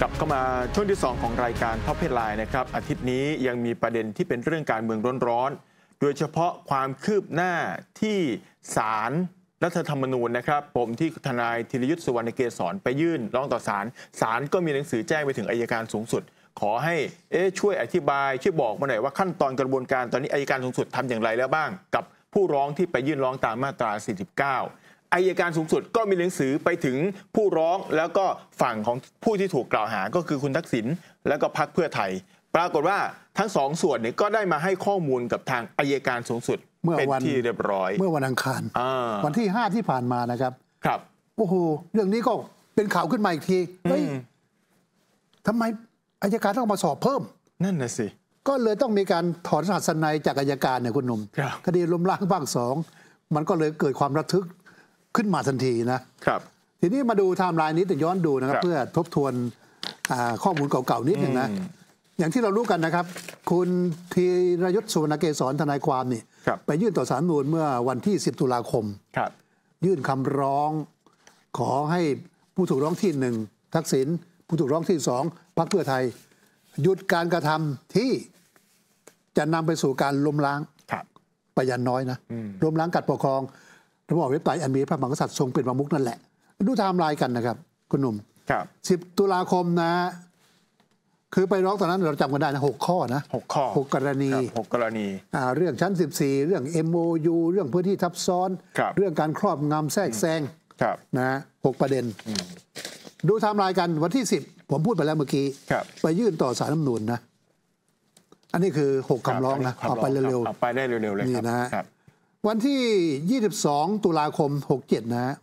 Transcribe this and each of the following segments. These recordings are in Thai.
กลับเข้ามา ช่วงที่ 2 ของรายการท็อปเพลไลน์นะครับ อาทิตย์นี้ยังมีประเด็นที่เป็นเรื่องการเมืองร้อนๆโดยเฉพาะความคืบหน้าที่ศาลรัฐธรรมนูญนะครับ ผมที่ทนายธีรยุทธ์สุวรรณเกษรไปยื่นร้องต่อศาลศาลก็มีหนังสือแจ้งไปถึงอายการสูงสุด ขอให้เอ๊ช่วยอธิบายช่วยบอกมาหน่อยว่าขั้นตอนกระบวนการตอนนี้อายการสูงสุดทำอย่างไรแล้วบ้าง กับผู้ร้องที่ไปยื่นร้องตามมาตรา 49อายการสูงสุดก็มีหนังสือไปถึงผู้ร้องแล้วก็ฝั่งของผู้ที่ถูกกล่าวหาก็คือคุณทักษิณแล้วก็พักเพื่อไทย ปรากฏว่าทั้งสองส่วนเนี่ยก็ได้มาให้ข้อมูลกับทางอายการสูงสุดเมื่อวันที่เรียบร้อย เมื่อวันอังคารวันที่ห้าที่ผ่านมานะครับครับโอ้โหเรื่องนี้ก็เป็นข่าวขึ้นมาอีกทีเฮ้ยทำไมอายการต้องมาสอบเพิ่ม นั่นน่ะสิก็เลยต้องมีการถอนสตห์สนายจากอายการเนี่ยคุณหนุ่มคดีล้มล้างบ้างสองมันก็เลยเกิดความระทึกขึ้นมาทันทีนะ ครับ ทีนี้มาดูไทม์ไลน์นี้แต่ย้อนดูนะครับ เพื่อทบทวนข้อมูลเก่าๆ นิดหนึ่งนะ อย่างที่เรารู้กันนะครับ คุณธีรยุทธ์สุวรรณเกษรทนายความนี่ไปยื่นต่อสารนูนเมื่อวันที่10ตุลาคมคยื่นคำร้องขอให้ผู้ถูกร้องที่หนึ่ง ทักษิณผู้ถูกร้องที่สองพักเพื่อไทย หยุดการกระทำที่จะนำไปสู่การล้มล้างปยันน้อยนะ ล้มล้างกัดปกครองระบอบเว็บไซต์อันมีพระมหากษัตริย์ทรงเป็นประมุขนั่นแหละ ดูไทม์ไลน์กันนะครับ คุณหนุ่มครับสิบตุลาคมนะ คือไปร้องตอนนั้นเราจำกันได้นะหกข้อนะหกข้อหกกรณีหกกรณี เรื่องชั้น 14 เรื่อง MOU เรื่องพื้นที่ทับซ้อน เรื่องการครอบงำแทรกแซงนะหกประเด็น ดูไทม์ไลน์กันวันที่ 10 ผมพูดไปแล้วเมื่อกี้ไปยื่นต่อสารน้ำนูนนะ อันนี้คือหกคำร้องนะเอาไปเร็วๆเอาไปได้เร็วๆเลยนี่นะวันที่ 22 ตุลาคม 67 นะฮะ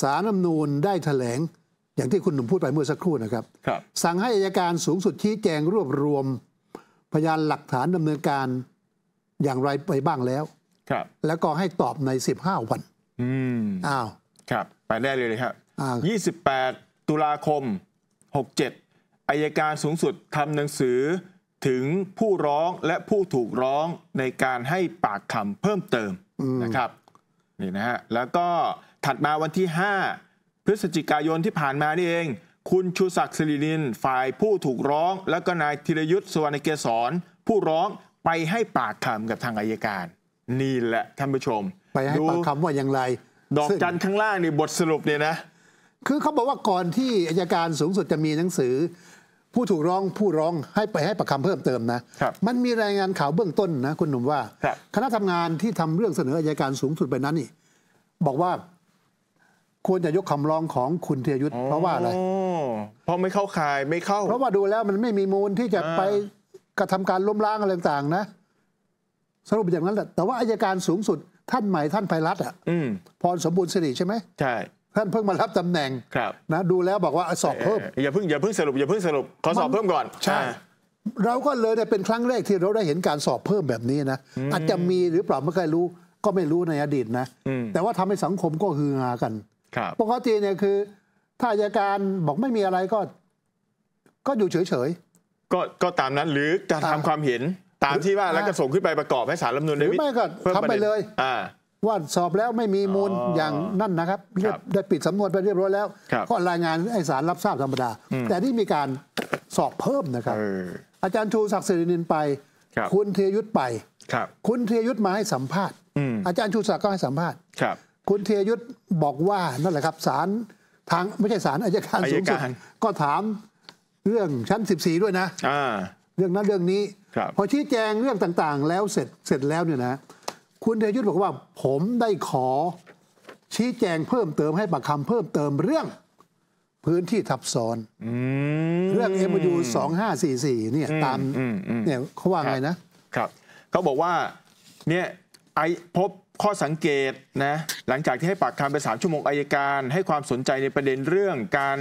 สารน้ำนูนได้ถแถลง อย่างที่คุณหนุ่มพูดไปเมื่อสักครู่นะครับรบสั่งให้อายการสูงสุดชี้แจงรวบรวม พยานหลักฐานดำเนินการอย่างไรไปบ้างแล้ว ครับ แล้วก็ให้ตอบใน 15 วัน อืมอ้าวครับไปได้เลยเลยครับ 28 ตุลาคม 67อายการสูงสุดทำหนังสือถึงผู้ร้องและผู้ถูกร้องในการให้ปากคำเพิ่มเติมนะครับนี่นะฮะแล้วก็ถัดมาวันที่ 5 พฤศจิกายนที่ผ่านมานี่เอง คุณชูศักดิ์สิรินินฝ่ายผู้ถูกร้อง แล้วก็นายธีรยุทธ์สวรรณเกษรผู้ร้องไปให้ปากคำกับทางอายการ นี่แหละท่านผู้ชม ไปให้ปากคำว่าอย่างไรดอกจันข้างล่างนี่บทสรุปเนี่ยนะ คือเขาบอกว่าก่อนที่อายการสูงสุดจะมีหนังสือผู้ถูกร้องผู้ร้องให้ไปให้ประคำเพิ่มเติมนะ มันมีรายงานข่าวเบื้องต้น นะคุณหนุ่มว่าคณะทำงานที่ทำเรื่องเสนออายการสูงสุดไปนั้นนี่บอกว่าควรจะยกคำร้องของคุณเทียยุทธเพราะว่าอะไรเพราะไม่เข้าข่ายไม่เข้า เพราะว่าดูแล้วมันไม่มีมูลที่จะไปกระทำการล้มล้างอะไรต่างๆนะสรุปอย่างนั้นแหละแต่ว่าอายการสูงสุด ท่านใหม่ท่านไพรัตอ่ะพรสมบูรณ์สิริใช่ไหมใช่ท่านเพิ่งมารับตำแหน่งนะดูแล้วบอกว่าสอบเพิ่ม อย่าเพิ่งอย่าเพิ่งสรุปอย่าเพิ่งสรุปขอสอบเพิ่มก่อน ใช่ เราก็เลยเป็นครั้งแรกที่เราได้เห็นการสอบเพิ่มแบบนี้นะ อาจจะมีหรือเปล่าไม่เคยรู้ก็ไม่รู้ในอดีตนะ แต่ว่าทำให้สังคมก็ฮือฮากันปกติเนี่ยคือ ถ้าอายการบอกไม่มีอะไรก็ ก็อยู่เฉยๆ ก็ก็ตามนั้นหรือจะทำความเห็นตามที่ว่าแล้วก็ส่งขึ้นไปประกอบให้สารรัฐมนุลได้วิม่ก็ทำไปเลย อ่าว่า สอบแล้วไม่มีมูลอย่างนั่นนะครับรได้ปิดสำนวนไปเรียบร้อยแล้วก็รายงานไอ้สารรับทราบธรรมดา แต่ที่มีการสอบเพิ่มนะครับ อาจารย์ชูศักดิ์สิรินินไป คุณเทยุทธไปคุณเทยุทธมาให้สัมภาษณ์ อาจารย์ชูศักดิ์ก็ให้สัมภาษณ์คุณเทยุทธบอกว่านั่นแหละครับสารทางไม่ใช่สารอายการสูงสุดก็ถามเรื่องชั้น14ด้วยนะเรื่องนั้นเรื่องนี้พอชี้แจงเรื่องต่างๆ แล้วเสร็จเสร็จแล้วเนี่ยนะคุณเดยุทธบอกว่าผมได้ขอชี้แจงเพิ่มเติมให้ปากคำเพิ่มเติมเรื่อง พื้นที่ทับซ้อนเรื่อง m อ2544เนี่ยตามเนี่ยเขาว่าไงนะ ครับเขาบอกว่าเนี่ยไอพบข้อสังเกตนะหลังจากที่ให้ปากคำไปสามชั่วโมงอายการให้ความสนใจในประเด็นเรื่องการ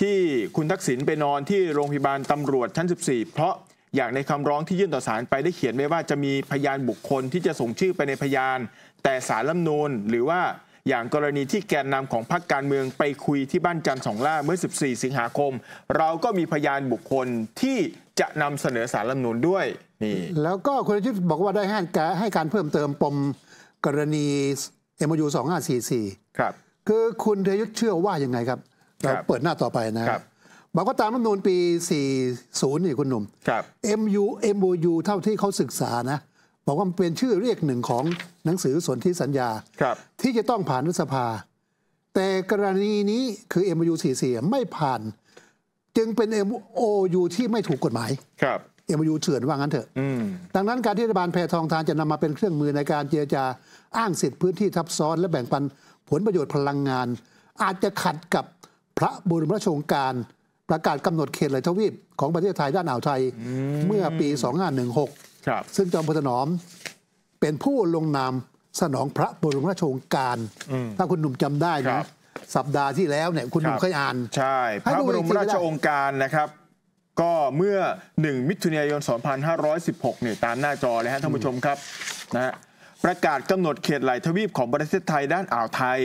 ที่คุณทักษิณไปนอนที่โรงพยาบาลตำรวจชั้น14 เพราะอย่างในคำร้องที่ยื่นต่อศาลไปได้เขียนไว้ว่าจะมีพยานบุคคลที่จะส่งชื่อไปในพยานแต่สารรัฐนูลหรือว่าอย่างกรณีที่แกนนำของพรรคการเมืองไปคุยที่บ้านจันทร์สองล่าเมื่อ14 สิงหาคม เราก็มีพยานบุคคลที่จะนำเสนอสารรัฐนูลด้วยนี่แล้วก็คุณชุตบอกว่าได้ให้การให้การเพิ่มเติมปมกรณี m สี2544ครับคือคุณเทยุทธเชื่อว่ายังไงครับเราเปิดหน้าต่อไปนะครับบอกว่าตามรัฐนูลปี 40นี่คุณหนุ่มครับ MU MOU เท่าที่เขาศึกษานะ บอกว่าเป็นชื่อเรียกหนึ่งของหนังสือสนธิสัญญาครับ ที่จะต้องผ่านรัฐสภา แต่กรณีนี้คือ MOU 44ไม่ผ่าน จึงเป็น MOU ที่ไม่ถูกกฎหมายครับ MOU เฉือนว่างั้นเถอะดังนั้นการที่รัฐบาลแพทองทานจะนำมาเป็นเครื่องมือในการเจรจาอ้างสิทธิพื้นที่ทับซ้อน และแบ่งปันผลประโยชน์พลังงาน อาจจะขัดกับพระบรมราชโองการประกาศกำหนดเขตหลายทวีปของประเทศไทยด้านอ่าวไทย เมื่อปี 2516 ซึ่งจอมพลถนอมเป็นผู้ลงนามสนองพระบรมราชโองการ ถ้าคุณหนุ่มจำได้นะ สัปดาห์ที่แล้วเนี่ยคุณหนุ่มเคยอ่านใช่พระบรมราชโองการนะครับ ก็เมื่อ 1 มิถุนายน 2516เนี่ยตามหน้าจอเลยฮะท่านผู้ชมครับนะประกาศกำหนดเขตไหลทวีปของประเทศไทยด้านอ่าวไทย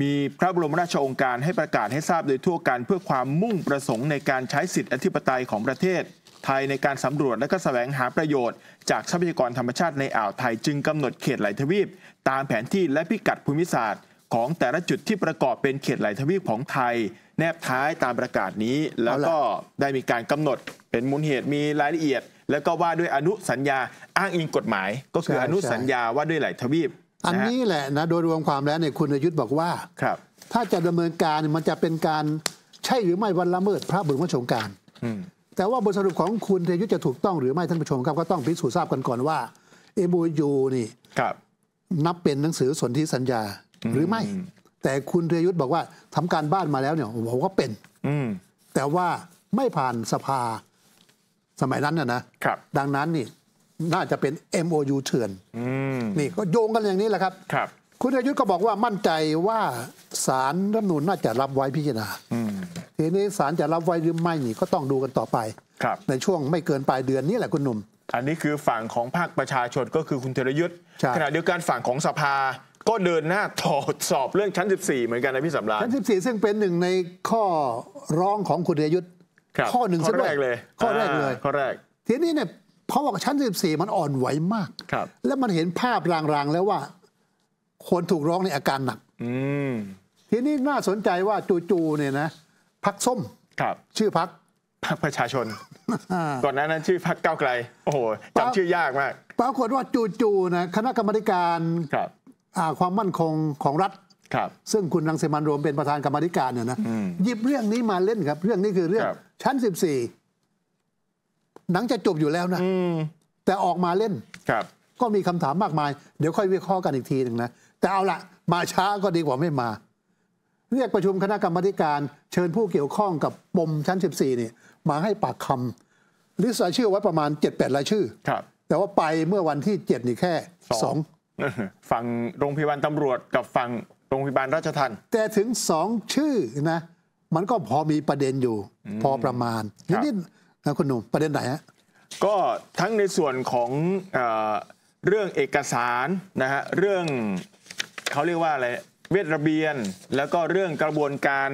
มีพระบรมราชองค์การให้ประกาศให้ทราบโดยทั่วกัน เพื่อความมุ่งประสงค์ในการใช้สิทธิอธิปไตยของประเทศ ไทยในการสำรวจและก็แสวงหาประโยชน์ จากทรัพยากรธรรมชาติในอ่าวไทย จึงกำหนดเขตไหลทวีป ตามแผนที่และพิกัดภูมิศาสตร์ ของแต่ละจุดที่ประกอบเป็นเขตไหลทวีปของไทย แนบท้ายตามประกาศนี้ แล้วก็ได้มีการกำหนด เป็นมูลเหตุมีรายละเอียด แล้วก็ว่าด้วยอนุสัญญาอ้างอิงกฎหมาย ก็คืออนุสัญญาว่าด้วยไหลทวีปอันนี้แหละนะโดยรวมความแล้วเนี่ยคุณยุทธบอกว่าครับ ถ้าจะดำเนินการมันจะเป็นการใช่หรือไม่วันละเมิดพระบุญวชงการแต่ว่าบทสรุปของคุณเทยุทธจะถูกต้องหรือไม่ท่านผู้ชมครับก็ต้องพิสูจน์ทราบกันก่อนว่าเอมูยูนี่ครับ นับเป็นหนังสือสนธิสัญญาหรือไม่ แต่คุณเทยุทธบอกว่าทำการบ้านมาแล้วเนี่ยผมก็เป็น อืแต่ว่าไม่ผ่านสภาสมัยนั้นนะนะครับ ดังนั้นนี่น่าจะเป็น MOU เถื่อนนี่ก็โยงกันอย่างนี้แหละครับครับ คุณอายุทธ์ก็บอกว่ามั่นใจว่าสารรัฐมนูนน่าจะรับไว้พิจารณาทีนี้สารจะรับไว้หรือไม่นี่ก็ต้องดูกันต่อไปครับในช่วงไม่เกินปลายเดือนนี้แหละคุณหนุ่ม อันนี้คือฝั่งของภาคประชาชนก็คือคุณเทรยุทธ์ขณะเดียวกันฝั่งของสภาก็เดินหน้าตรวจสอบเรื่องชั้น14 เหมือนกันนะพี่สำราญชั้น14 ซึ่งเป็นหนึ่งในข้อร้องของคุณเรยุทธ์ข้อหนึ่งข้อแรกเลยข้อแรกเลยข้อแรกทีนี้เนี่ยเพราะว่าชั้น 14 มันอ่อนไหวมากแล้วมันเห็นภาพรางๆแล้วว่า คนถูกร้องในอาการหนักทีนี้น่าสนใจว่าจู่ๆเนี่ยนะ พักส้มครับ ชื่อพักพักประชาชนก่อนนั้นนั้นชื่อพักเก้าไกล โอ้โหจำชื่อยากมากปรากฏว่าจู่ๆนะ คณะกรรมการครับความมั่นคงของรัฐครับ ซึ่งคุณรังสิมันรวมเป็นประธานกรรมการเนี่ยนะหยิบเรื่องนี้มาเล่นครับ เรื่องนี้คือเรื่องชั้น 14หนังจะจบอยู่แล้วนะแต่ออกมาเล่นครับ ก็มีคำถามมากมาย เดี๋ยวค่อยวิเคราะห์กันอีกทีหนึ่งนะ แต่เอาละมาช้าก็ดีกว่าไม่มา เรียกประชุมคณะกรรมการ เชิญผู้เกี่ยวข้องกับปมชั้น 14นี่ มาให้ปากคำลิสต์รายชื่อไว้ประมาณ 7-8รายชื่อ ครับ แต่ว่าไปเมื่อวันที่ 7 นี่แค่สองฝั่งโรงพยาบาลตำรวจกับฝั่งโรงพยาบาลราชทันแต่ถึงสองชื่อนะ มันก็พอมีประเด็นอยู่ พอประมาณทีนี้นะคุณหนุ่มประเด็นไหนฮะก็ทั้งในส่วนของเรื่องเอกสารนะฮะเรื่องเขาเรียกว่าอะไรเวทระเบียน แล้วก็เรื่องกระบวนการ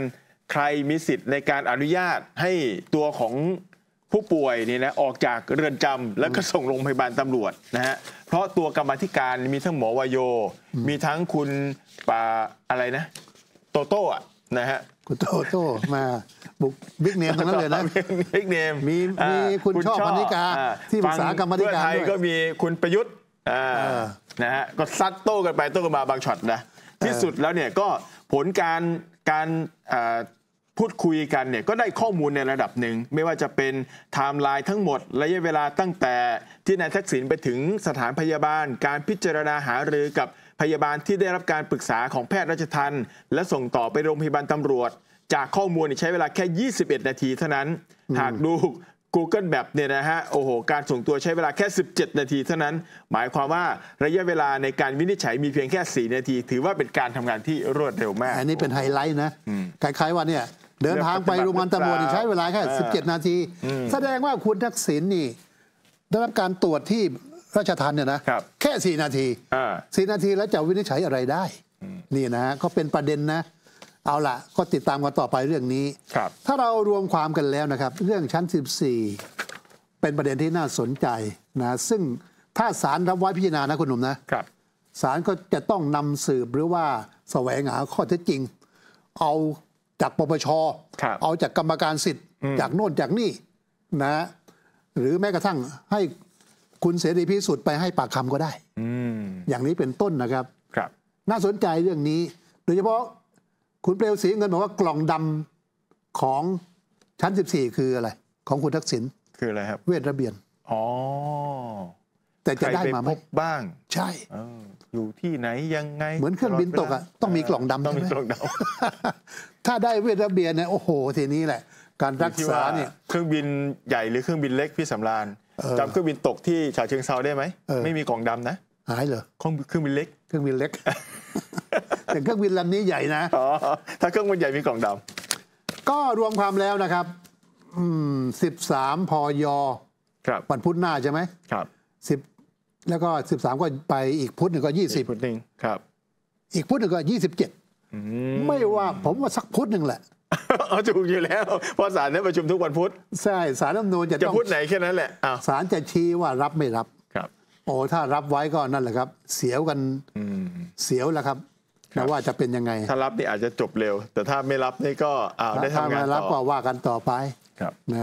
ใครมีสิทธิ์ในการอนุญาตให้ตัวของผู้ป่วยนี่นะออกจากเรือนจำแล้วก็ส่งโรงพยาบาลตำรวจนะฮะเพราะตัวกรรมธิการมีทั้งหมอวายโย มีทั้งคุณปาอะไรนะ โตโต้อะนะฮะคุณโตโต้มาบุกบิ๊กเนมทั้งนั้นเลยนะบิ๊กเนมมีมีคุณชอบพนิกา ที่ปรึกษากรรมธิการด้วยก็มีคุณประยุทธ์นะฮะก็ซัดโต้กันไปโต้กันมาบางช็อตนะ ที่สุดแล้วเนี่ยก็ผลการการพูดคุยกันเนี่ยก็ได้ข้อมูลในระดับหนึ่งไม่ว่าจะเป็นไทม์ไลน์ทั้งหมด ระยะเวลาตั้งแต่ที่นายทักษิณไปถึงสถานพยาบาลการพิจารณาหารือกับพยาบาลที่ได้รับการปรึกษาของแพทย์ราชทันและส่งต่อไปโรงพยาบาลตำรวจ จากข้อมูลใช้เวลาแค่ 21 นาทีเท่านั้น หากดู Google แบบเนี่ยนะฮะโอ้โหการส่งตัวใช้เวลาแค่ 17 นาทีเท่านั้นหมายความว่าระยะเวลาในการวินิจฉัยมีเพียงแค่ 4 นาที ถือว่าเป็นการทำงานที่รวดเร็วมาก อันนี้เป็นไฮไลท์นะคล้ายๆว่าเนี่ยเดินทางไปโรงพยาบาลตำรวจใช้เวลาแค่ 17 นาที แสดงว่าคุณทักษิณนี่ ได้รับการตรวจที่ราชทานเนี่ยนะแค่สี่นาทีสี่นาทีแล้วจะวินิจฉัยอะไรได้ นี่นะ ก็เป็นประเด็นนะ เอาละก็ติดตามกันต่อไปเรื่องนี้ถ้าเรารวมความกันแล้วนะครับ เรื่องชั้น 14 เป็นประเด็นที่น่าสนใจนะซึ่งถ้าศาลรับไว้พิจารณานะคุณหนุ่มนะศาลก็จะต้องนำสืบหรือว่าแสวงหาข้อเท็จจริง เอาจากปปชเอาจากกรรมการสิทธิ์ จากโน่นจากนี่นะ หรือแม้กระทั่งให้คุณเสรีพิสุทธิ์ไปให้ปากคำก็ได้ออย่างนี้เป็นต้นนะครับ ครับ น่าสนใจเรื่องนี้ โดยเฉพาะ คุณเปลวสีเงินบอกว่ากล่องดำของชั้น 14 คืออะไร ของคุณทักษิณ คืออะไรครับ เวทระเบียนอ๋อ แต่จะได้มาไหมบ้าง ใช่ อยู่ที่ไหนยังไง เหมือนเครื่องบินตกอ่ะ ต้องมีกล่องดำต้องมีกล่องดำถ้าได้เวทระเบียนเนี่ย โอ้โห ทีนี้แหละ การรักษาเนี่ยเครื่องบินใหญ่หรือเครื่องบินเล็กพี่สำราญจำเครื่องบินตกที่ฉาเชิงเซาได้ไหม ไม่มีกล่องดำนะหายเหรอเครื่องบินเล็ก เครื่องบินเล็ก แต่เครื่องบินลำนี้ใหญ่นะอ๋อถ้าเครื่องบินใหญ่มีกล่องดำ ก็รวมความแล้วนะครับสิบสามพยครับวันพุธหน้าใช่ไหมครับสิบแล้วก็สิบสามก็ไปอีกพุธหนึ่งก็ยี่สิบพุธหนึ่งครับ อีกพุธหนึ่งก็ยี่สิบเจ็ดไม่ว่าผมว่าสักพุธหนึ่งแหละเอถูกอยู่แล้วเพราะศาลนี้ประชุมทุกวันพุธใช่ศาลรัฐมนูญจะจะพูดไหนแค่นั้นแหละาศาลจะชี้ว่ารับไม่รับครับ โอ้ถ้ารับไว้ก็นั่นแหละครับ เสียวกันเสียวแล้วครับ แต่ว่าจะเป็นยังไงถ้ารับนี่อาจจะจบเร็ว แต่ถ้าไม่รับนี่ก็อาได้ทำงานต่อถมารับก็ว่ากันต่อไปครับนะ